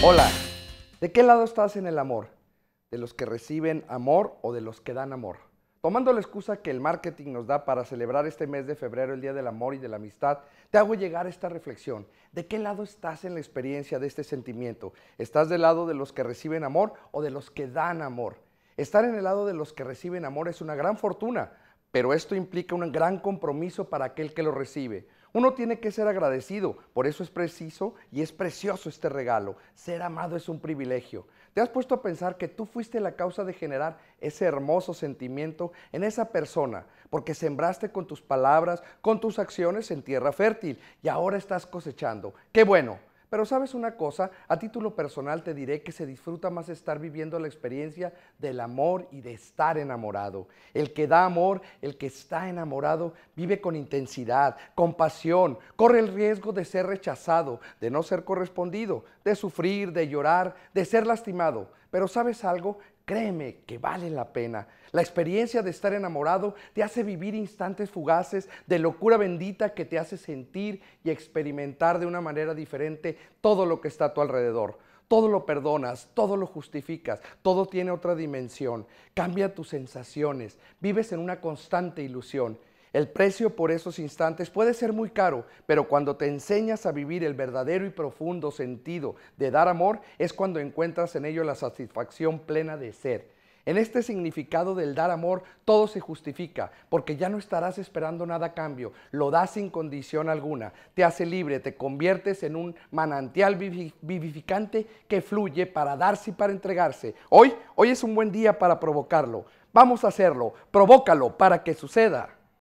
Hola, ¿de qué lado estás en el amor? ¿De los que reciben amor o de los que dan amor? Tomando la excusa que el marketing nos da para celebrar este mes de febrero, el Día del Amor y de la Amistad, te hago llegar esta reflexión. ¿De qué lado estás en la experiencia de este sentimiento? ¿Estás del lado de los que reciben amor o de los que dan amor? Estar en el lado de los que reciben amor es una gran fortuna, pero esto implica un gran compromiso para aquel que lo recibe. Uno tiene que ser agradecido, por eso es preciso y es precioso este regalo. Ser amado es un privilegio. ¿Te has puesto a pensar que tú fuiste la causa de generar ese hermoso sentimiento en esa persona? Porque sembraste con tus palabras, con tus acciones en tierra fértil y ahora estás cosechando. ¡Qué bueno! Pero sabes una cosa, a título personal te diré que se disfruta más estar viviendo la experiencia del amor y de estar enamorado. El que da amor, el que está enamorado, vive con intensidad, con pasión, corre el riesgo de ser rechazado, de no ser correspondido, de sufrir, de llorar, de ser lastimado. Pero sabes algo, Créeme que vale la pena. La experiencia de estar enamorado te hace vivir instantes fugaces de locura bendita que te hace sentir y experimentar de una manera diferente todo lo que está a tu alrededor. Todo lo perdonas, todo lo justificas, todo tiene otra dimensión. Cambia tus sensaciones, vives en una constante ilusión. El precio por esos instantes puede ser muy caro, pero cuando te enseñas a vivir el verdadero y profundo sentido de dar amor, es cuando encuentras en ello la satisfacción plena de ser. En este significado del dar amor, todo se justifica, porque ya no estarás esperando nada a cambio, lo das sin condición alguna, te hace libre, te conviertes en un manantial vivificante que fluye para darse y para entregarse. Hoy, hoy es un buen día para provocarlo. Vamos a hacerlo, provócalo para que suceda.